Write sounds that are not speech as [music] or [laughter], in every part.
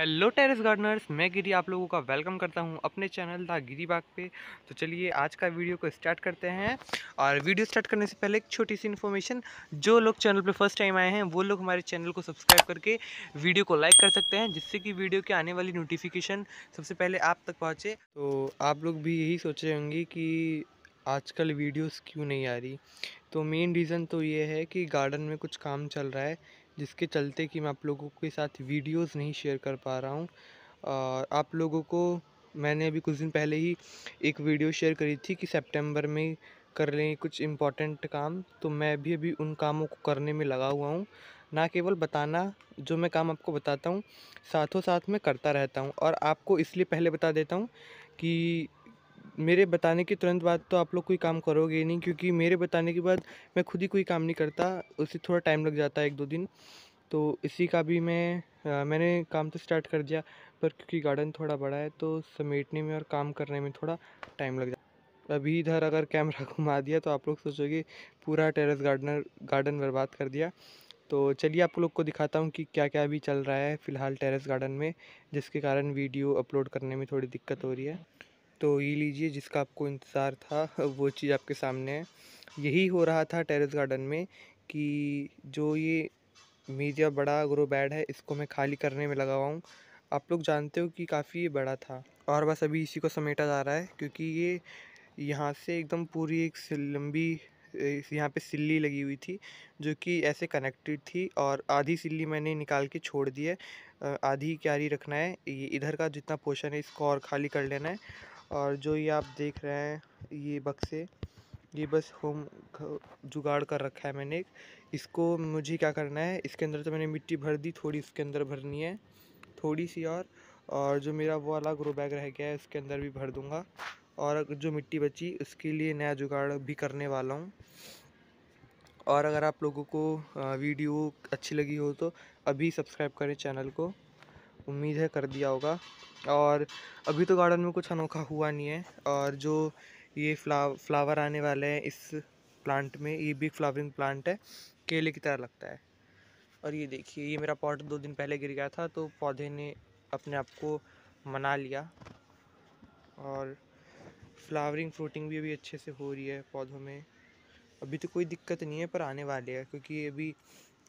hello terrace Gardner's मैं गिरी आप लोगों का वेलकम करता हूं अपने चैनल द गिरी बाग पे तो चलिए आज का वीडियो को स्टार्ट करते हैं और वीडियो स्टार्ट करने से पहले एक छोटी सी इन्फॉर्मेशन जो लोग चैनल पे फर्स्ट टाइम आए हैं वो लोग हमारे चैनल को सब्सक्राइब करके वीडियो को लाइक कर सकते हैं जिससे कि वीडियो के आने वाली नोटिफिकेशन सबसे पहले आप तक पहुँचे तो आप लोग भी यही सोच रहे होंगे कि आजकल वीडियोज़ क्यों नहीं आ रही तो मेन रीज़न तो ये है कि गार्डन में कुछ काम चल रहा है जिसके चलते कि मैं आप लोगों के साथ वीडियोस नहीं शेयर कर पा रहा हूँ और आप लोगों को मैंने अभी कुछ दिन पहले ही एक वीडियो शेयर करी थी कि सितंबर में कर लें कुछ इम्पोर्टेंट काम तो मैं भी अभी उन कामों को करने में लगा हुआ हूँ ना केवल बताना जो मैं काम आपको बताता हूँ साथों साथ में करता रहता हूँ और आपको इसलिए पहले बता देता हूँ कि मेरे बताने के तुरंत बाद तो आप लोग कोई काम करोगे ही नहीं क्योंकि मेरे बताने के बाद मैं खुद ही कोई काम नहीं करता उसे थोड़ा टाइम लग जाता है एक दो दिन तो इसी का भी मैं आ, मैंने काम तो स्टार्ट कर दिया पर क्योंकि गार्डन थोड़ा बड़ा है तो समेटने में और काम करने में थोड़ा टाइम लग जाता अभी इधर अगर कैमरा [laughs] घुमा दिया तो आप लोग सोचोगे पूरा टेरेस गार्डनर गार्डन बर्बाद कर दिया तो चलिए आप लोग को दिखाता हूँ कि क्या क्या अभी चल रहा है फ़िलहाल टेरेस गार्डन में जिसके कारण वीडियो अपलोड करने में थोड़ी दिक्कत हो रही है तो ये लीजिए जिसका आपको इंतज़ार था [laughs] वो चीज़ आपके सामने है यही हो रहा था टेरेस गार्डन में कि जो ये मीडिया बड़ा ग्रो बैड है इसको मैं खाली करने में लगा हुआ हूँ आप लोग जानते हो कि काफ़ी ये बड़ा था और बस अभी इसी को समेटा जा रहा है क्योंकि ये यहाँ से एकदम पूरी एक लंबी यहाँ पे सिल्ली लगी हुई थी जो कि ऐसे कनेक्टेड थी और आधी सिल्ली मैंने निकाल के छोड़ दी है आधी क्यारी रखना है ये इधर का जितना पोर्शन है इसको और खाली कर लेना है और जो ये आप देख रहे हैं ये बक्से ये बस होम जुगाड़ कर रखा है मैंने इसको मुझे क्या करना है इसके अंदर तो मैंने मिट्टी भर दी थोड़ी इसके अंदर भरनी है थोड़ी सी और और जो मेरा वो वाला ग्रो बैग रह गया है उसके अंदर भी भर दूँगा और जो मिट्टी बची उसके लिए नया जुगाड़ भी करने वाला हूँ और अगर आप लोगों को वीडियो अच्छी लगी हो तो अभी सब्सक्राइब करें चैनल को उम्मीद है कर दिया होगा और अभी तो गार्डन में कुछ अनोखा हुआ नहीं है और जो ये फ्लाव फ्लावर आने वाले हैं इस प्लांट में ये बिग फ्लावरिंग प्लांट है केले की तरह लगता है और ये देखिए ये मेरा पॉट दो दिन पहले गिर गया था तो पौधे ने अपने आप को मना लिया और फ्लावरिंग फ्रूटिंग भी अभी अच्छे से हो रही है पौधों में अभी तो कोई दिक्कत नहीं है पर आने वाली है क्योंकि अभी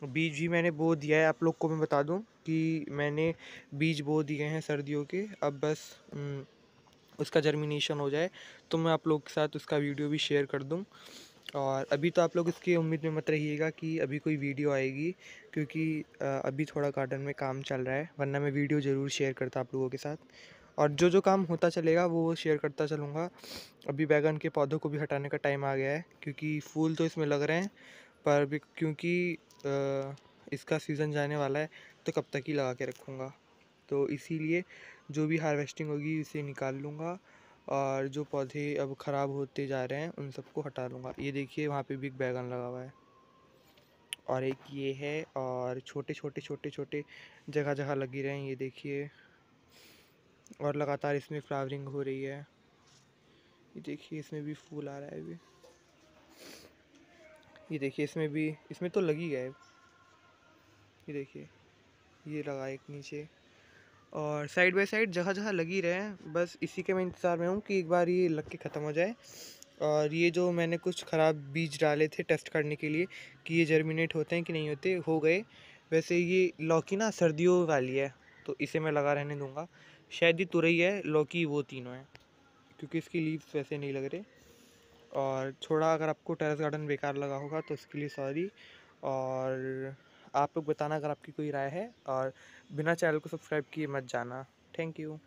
बीज भी मैंने बो दिया है आप लोग को मैं बता दूं कि मैंने बीज बो दिए हैं सर्दियों के अब बस उसका जर्मिनेशन हो जाए तो मैं आप लोग के साथ उसका वीडियो भी शेयर कर दूँ और अभी तो आप लोग इसकी उम्मीद में मत रहिएगा कि अभी कोई वीडियो आएगी क्योंकि अभी थोड़ा गार्डन में काम चल रहा है वरना मैं वीडियो ज़रूर शेयर करता आप लोगों के साथ और जो जो काम होता चलेगा वो शेयर करता चलूँगा अभी बैगन के पौधों को भी हटाने का टाइम आ गया है क्योंकि फूल तो इसमें लग रहे हैं पर क्योंकि इसका सीज़न जाने वाला है तो कब तक ही लगा के रखूँगा तो इसीलिए जो भी हार्वेस्टिंग होगी उसे निकाल लूँगा और जो पौधे अब ख़राब होते जा रहे हैं उन सबको हटा लूँगा ये देखिए वहाँ पे एक बैगन लगा हुआ है और एक ये है और छोटे छोटे छोटे छोटे जगह जगह लगी रहे हैं ये देखिए और लगातार इसमें फ्लावरिंग हो रही है ये देखिए इसमें भी फूल आ रहा है अभी ये देखिए इसमें भी इसमें तो लगी है ये देखिए ये लगा एक नीचे और साइड बाय साइड जगह जगह लगी रहे हैं बस इसी के मैं इंतज़ार में हूँ कि एक बार ये लग के ख़त्म हो जाए और ये जो मैंने कुछ ख़राब बीज डाले थे टेस्ट करने के लिए कि ये जर्मिनेट होते हैं कि नहीं होते हो गए वैसे ये लौकी ना सर्दियों वाली है तो इसे मैं लगा रहने दूँगा शायद ये तुरई है लौकी वो तीनों हैं क्योंकि इसकी लीव्स वैसे नहीं लग रहे और थोड़ा अगर आपको टेरेस गार्डन बेकार लगा होगा तो उसके लिए सॉरी और आप लोग बताना अगर आपकी कोई राय है और बिना चैनल को सब्सक्राइब किए मत जाना थैंक यू